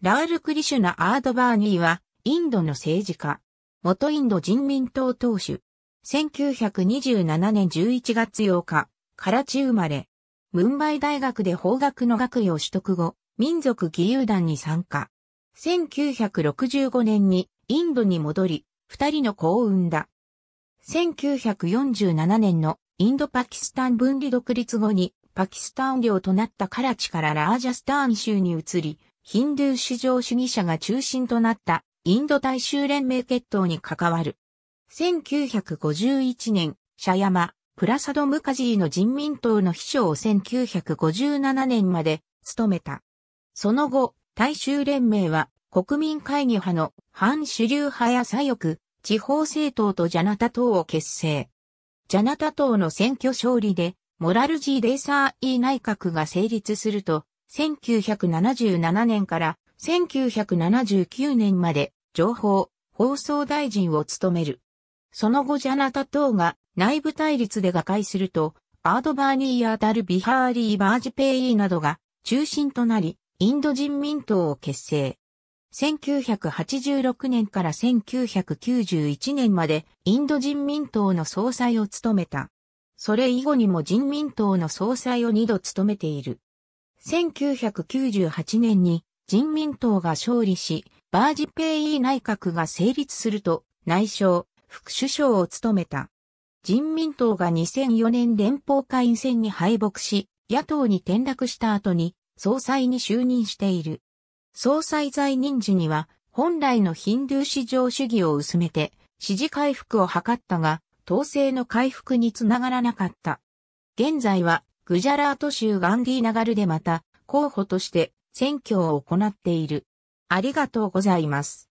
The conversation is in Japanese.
ラール・クリシュナ・アードバーニーは、インドの政治家。元インド人民党党首。1927年11月8日、カラチ生まれ。ムンバイ大学で法学の学位を取得後、民族義勇団に参加。1965年にインドに戻り、二人の子を産んだ。1947年のインド・パキスタン分離独立後に、パキスタン領となったカラチからラージャスターン州に移り、ヒンドゥー至上主義者が中心となったインド大衆連盟決闘に関わる。1951年、シャヤマ、プラサド・ムカジーの人民党の秘書を1957年まで務めた。その後、大衆連盟は国民会議派の反主流派や左翼、地方政党とジャナタ党を結成。ジャナタ党の選挙勝利で、モラルジー・デーサー・イー内閣が成立すると、1977年から1979年まで情報、放送大臣を務める。その後ジャナタ等が内部対立で瓦解すると、アードバーニーやダルビハーリー・バージペイーなどが中心となり、インド人民党を結成。1986年から1991年までインド人民党の総裁を務めた。それ以後にも人民党の総裁を二度務めている。1998年に人民党が勝利し、バージペイ内閣が成立すると内相、副首相を務めた。人民党が2004年連邦会員選に敗北し、野党に転落した後に総裁に就任している。総裁在任時には本来のヒンドゥー市上主義を薄めて支持回復を図ったが、統制の回復につながらなかった。現在はグジャラート州ガンディーナガルでまた、候補として選挙を行っている。ありがとうございます。